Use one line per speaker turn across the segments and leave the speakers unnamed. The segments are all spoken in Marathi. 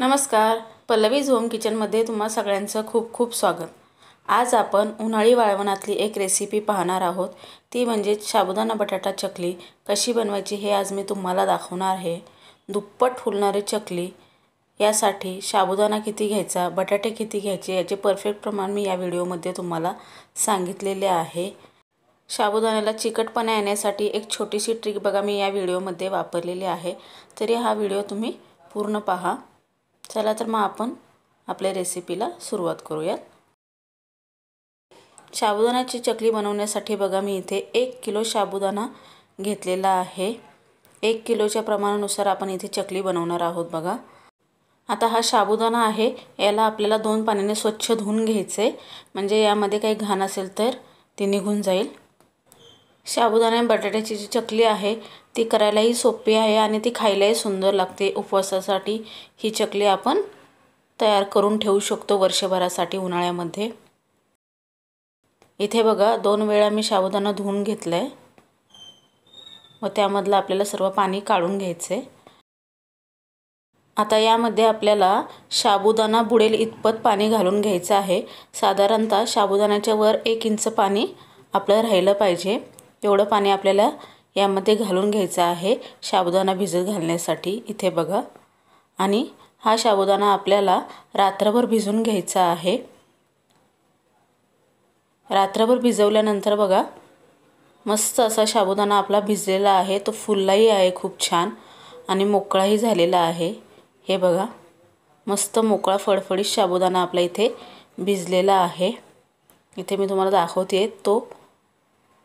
नमस्कार पल्लवीज होम किचनमध्ये तुम्हा सगळ्यांचं खूप खूप स्वागत आज आपण उन्हाळी वाळवणातली एक रेसिपी पाहणार आहोत ती म्हणजे साबुदाणा बटाटा चकली कशी बनवायची हे आज मी तुम्हाला दाखवणार आहे दुप्पट फुलणारी चकली यासाठी शाबुदाना किती घ्यायचा बटाटे किती घ्यायचे याचे परफेक्ट प्रमाण मी या व्हिडिओमध्ये तुम्हाला सांगितलेले आहे शाबुदाण्याला चिकटपणा येण्यासाठी एक छोटीशी ट्रिक बघा मी या व्हिडिओमध्ये वापरलेली आहे तरी हा व्हिडिओ तुम्ही पूर्ण पहा चला तर मग आपण आपल्या रेसिपीला सुरुवात करूयात साबुदाण्याची चकली बनवण्यासाठी बघा मी इथे एक किलो साबुदाणा घेतलेला आहे एक किलोच्या प्रमाणानुसार आपण इथे चकली बनवणार आहोत बघा आता हा साबुदाणा आहे याला आपल्याला दोन पाण्याने स्वच्छ धुवून घ्यायचं आहे म्हणजे यामध्ये काही घाण असेल तर ते निघून जाईल साबुदाणा बटाट्याची जी चकली आहे ती करायलाही सोपी आहे आणि ती खायलाही सुंदर लागते उपवासासाठी ही चकली आपण तयार करून ठेवू शकतो वर्षभरासाठी उन्हाळ्यामध्ये इथे बघा दोन वेळा मी साबुदाणा धुवून घेतलं आहे व त्यामधलं आपल्याला सर्व पाणी काढून घ्यायचं आहे आता यामध्ये आपल्याला साबुदाणा बुडेल इतपत पाणी घालून घ्यायचं आहे साधारणतः साबुदाण्याच्या वर एक इंच पाणी आपलं राहिलं पाहिजे एवढं पाणी आपल्याला यामध्ये घालून घ्यायचं आहे साबुदाणा भिजत घालण्यासाठी इथे बघा आणि हा साबुदाणा आपल्याला रात्रभर भिजून घ्यायचा आहे रात्रभर भिजवल्यानंतर बघा मस्त असा साबुदाणा आपला भिजलेला आहे तो फुललाही आहे खूप छान आणि मोकळाही झालेला आहे हे बघा मस्त मोकळा फडफडीत साबुदाणा आपला इथे भिजलेला आहे इथे मी तुम्हाला दाखवते तो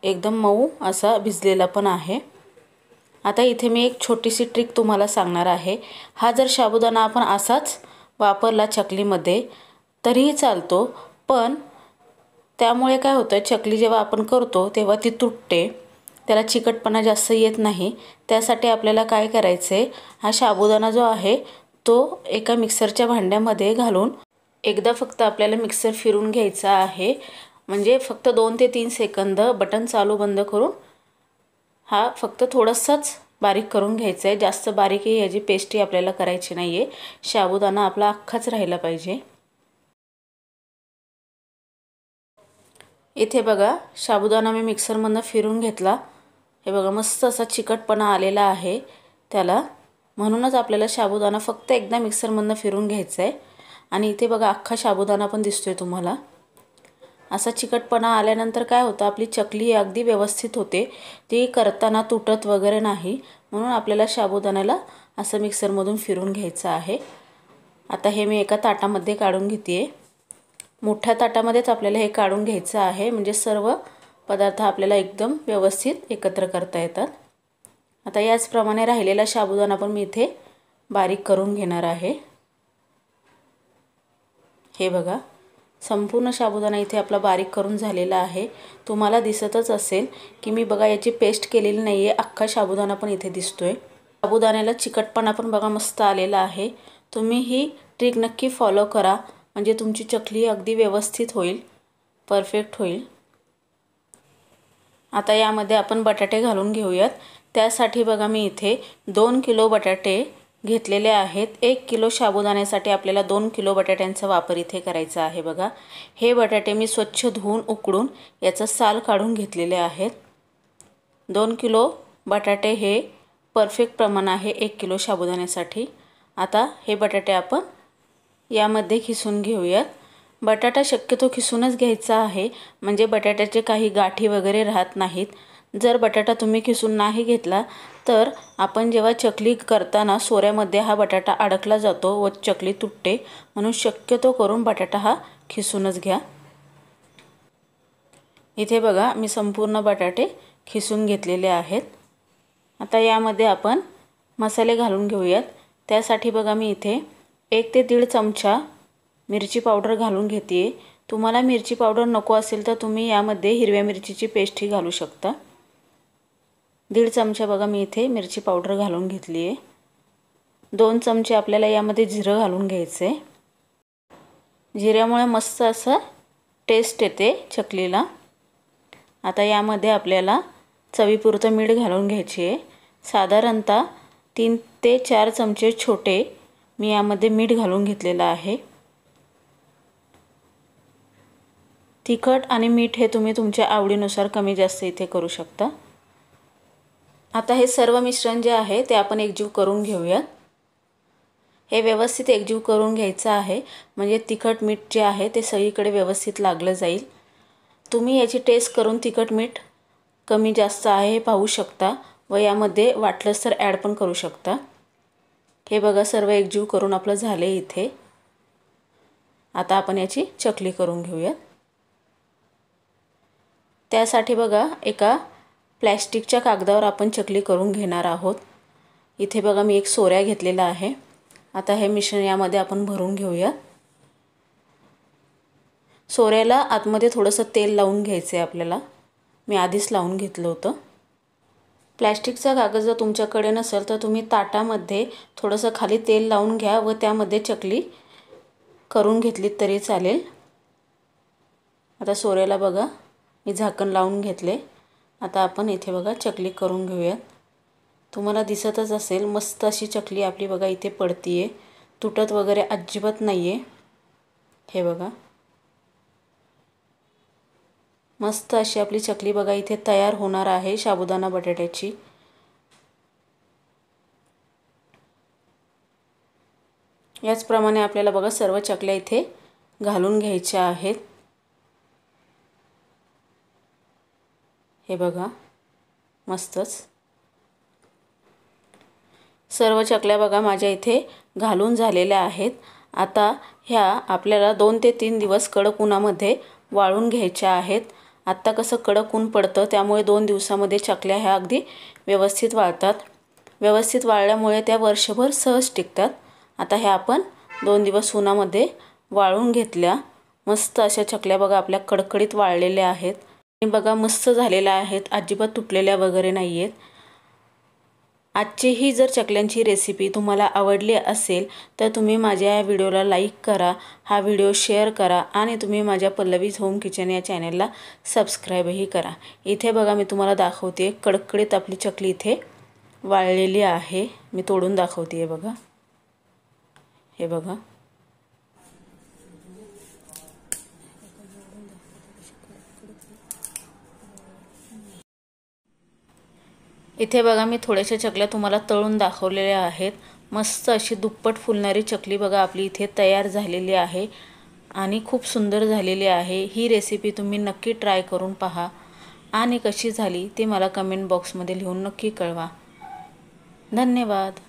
एकदम मऊ असा भिजलेला पण आहे आता इथे मी एक छोटीशी ट्रिक तुम्हाला सांगणार आहे हा जर साबुदाणा आपण असाच वापरला चकलीमध्ये तरीही चालतो पण त्यामुळे काय होतं चकली जेव्हा आपण करतो तेव्हा ती तुटते त्याला चिकटपणा जास्त येत नाही त्यासाठी आपल्याला काय करायचं आहे हा साबुदाणा जो आहे तो एका मिक्सरच्या भांड्यामध्ये घालून एकदा फक्त आपल्याला मिक्सर फिरून घ्यायचा आहे म्हणजे फक्त दोन ते तीन सेकंद बटन चालू बंद करून हा फक्त थोडंसंच बारीक करून घ्यायचं आहे जास्त बारीक ही ह्याची पेस्टी आपल्याला करायची नाही आहे साबुदाणा आपला अख्खाच राहिला पाहिजे इथे बघा शाबुदाना मी मिक्सरमधनं फिरून घेतला हे बघा मस्त असा चिकटपणा आलेला आहे त्याला म्हणूनच आपल्याला साबुदाणा फक्त एकदा मिक्सरमधनं फिरून घ्यायचा आहे आणि इथे बघा अख्खा साबुदाणा पण दिसतोय तुम्हाला असा चिकटपणा आल्यानंतर काय होतं आपली चकली अगदी व्यवस्थित होते ती करताना तुटत वगैरे नाही म्हणून आपल्याला साबुदाण्याला असं मिक्सरमधून फिरून घ्यायचं आहे आता हे मी एका ताटामध्ये काढून घेते आहे मोठ्या ताटामध्येच आपल्याला हे काढून घ्यायचं आहे म्हणजे सर्व पदार्थ आपल्याला एकदम व्यवस्थित एकत्र करता येतात आता याचप्रमाणे राहिलेला साबुदाणा पण मी इथे बारीक करून घेणार आहे हे बघा संपूर्ण साबुदाणा इथे आपला बारीक करून झालेला आहे तुम्हाला दिसतच असेल की मी बघा याची पेस्ट केलेली नाही आहे अख्खा साबुदाणा पण इथे दिसतोय आहे साबुदाण्याला चिकटपणा पण बघा मस्त आलेला आहे तुम्ही ही ट्रिक नक्की फॉलो करा म्हणजे तुमची चकली अगदी व्यवस्थित होईल परफेक्ट होईल आता यामध्ये आपण बटाटे घालून घेऊयात त्यासाठी बघा मी इथे दोन किलो बटाटे घेतलेले आहेत एक किलो साबुदाण्यासाठी आपल्याला दोन किलो बटाट्यांचा वापर इथे करायचा आहे बघा हे बटाटे मी स्वच्छ धुवून उकडून याचं साल काढून घेतलेले आहेत दोन किलो बटाटे हे परफेक्ट प्रमाण आहे एक किलो साबुदाण्यासाठी आता हे बटाटे आपण यामध्ये खिसून घेऊयात बटाटा शक्यतो खिसूनच घ्यायचा आहे म्हणजे बटाट्याचे काही गाठी वगैरे राहत नाहीत जर बटाटा तुम्ही खिसून नाही घेतला तर आपण जेव्हा चकली करताना सोऱ्यामध्ये हा बटाटा अडकला जातो व चकली तुटते म्हणून शक्यतो करून बटाटा हा खिसूनच घ्या इथे बघा मी संपूर्ण बटाटे खिसून घेतलेले आहेत आता यामध्ये आपण मसाले घालून घेऊयात त्यासाठी बघा मी इथे एक ते दीड चमचा मिरची पावडर घालून घेते तुम्हाला मिरची पावडर नको असेल तर तुम्ही यामध्ये हिरव्या मिरचीची पेस्टही घालू शकता दीड चमचा बघा मी इथे मिरची पावडर घालून घेतली आहे दोन चमचे आपल्याला यामध्ये जिरं घालून घ्यायचं आहे जिऱ्यामुळे मस्त असं टेस्ट येते चकलीला आता यामध्ये आपल्याला चवीपुरतं मीठ घालून घ्यायची आहे साधारणतः तीन ते चार चमचे छोटे मी यामध्ये मीठ घालून घेतलेलं आहे तिखट आणि मीठ हे तुम्ही तुमच्या आवडीनुसार कमी जास्त इथे करू शकता आता हे सर्व मिश्रण जे आहे ते आपण एकजीव करून घेऊयात हे व्यवस्थित एकजीव करून घ्यायचं आहे म्हणजे तिखट मीठ जे आहे ते सगळीकडे व्यवस्थित लागलं जाईल तुम्ही याची टेस्ट करून तिखट मीठ कमी जास्त आहे हे पाहू शकता व यामध्ये वाटलंच तर ॲड पण करू शकता हे बघा सर्व एकजीव करून आपलं झाले इथे आता आपण याची चकली करून घेऊयात त्यासाठी बघा एका प्लॅस्टिकच्या कागदावर आपण चकली करून घेणार आहोत इथे बघा मी एक सोऱ्या घेतलेला आहे आता हे मिश्रण यामध्ये आपण भरून घेऊया सोऱ्याला आतमध्ये थोडंसं तेल लावून घ्यायचं आहे आपल्याला मी आधीच लावून घेतलं होतं प्लॅस्टिकचा कागद जर तुमच्याकडे नसेल तर तुम्ही ताटामध्ये थोडंसं खाली तेल लावून घ्या व त्यामध्ये चकली करून घेतली तरी चालेल आता सोऱ्याला बघा मी झाकण लावून घेतले आता आपण इथे बघा चकली करून घेऊयात तुम्हाला दिसतच असेल मस्त अशी चकली आपली बघा इथे पडती आहे तुटत वगैरे अजिबात नाही हे बघा मस्त अशी आपली चकली बघा इथे तयार होणार आहे शाबुदाना बटाट्याची याचप्रमाणे आपल्याला बघा सर्व चकल्या इथे घालून घ्यायच्या आहेत हे बघा मस्तच सर्व चकल्या बघा माझ्या इथे घालून झालेल्या आहेत आता ह्या आपल्याला दोन ते तीन दिवस कडक उन्हामध्ये वाळून घ्यायच्या आहेत आत्ता कसं कडक ऊन पडतं त्यामुळे दोन दिवसामध्ये चकल्या ह्या अगदी व्यवस्थित वाळतात व्यवस्थित वाळल्यामुळे त्या वर्षभर सहज टिकतात आता ह्या आपण दोन दिवस उन्हामध्ये वाळून घेतल्या मस्त अशा चकल्या बघा आपल्या कडकडीत वाळलेल्या आहेत बघा मस्त झालेला आहेत अजिबात तुटलेल्या वगैरे नाही आहेत आजचीही जर चकल्यांची रेसिपी तुम्हाला आवडली असेल तर तुम्ही माझ्या या व्हिडिओला लाईक करा हा व्हिडिओ शेअर करा आणि तुम्ही माझ्या पल्लवीज होम किचन या चॅनलला सबस्क्राईबही करा इथे बघा मी तुम्हाला दाखवते कडकडीत आपली चकली इथे वाळलेली आहे मी तोडून दाखवते बघा हे बघा इथे बघा मी थोड्याशा चकल्या तुम्हाला तळून दाखवलेल्या आहेत मस्त अशी दुप्पट फुलणारी चकली बघा आपली इथे तयार झालेली आहे आणि खूप सुंदर झालेली आहे ही रेसिपी तुम्ही नक्की ट्राय करून पहा आणि कशी झाली ती मला कमेंट बॉक्समध्ये लिहून नक्की कळवा धन्यवाद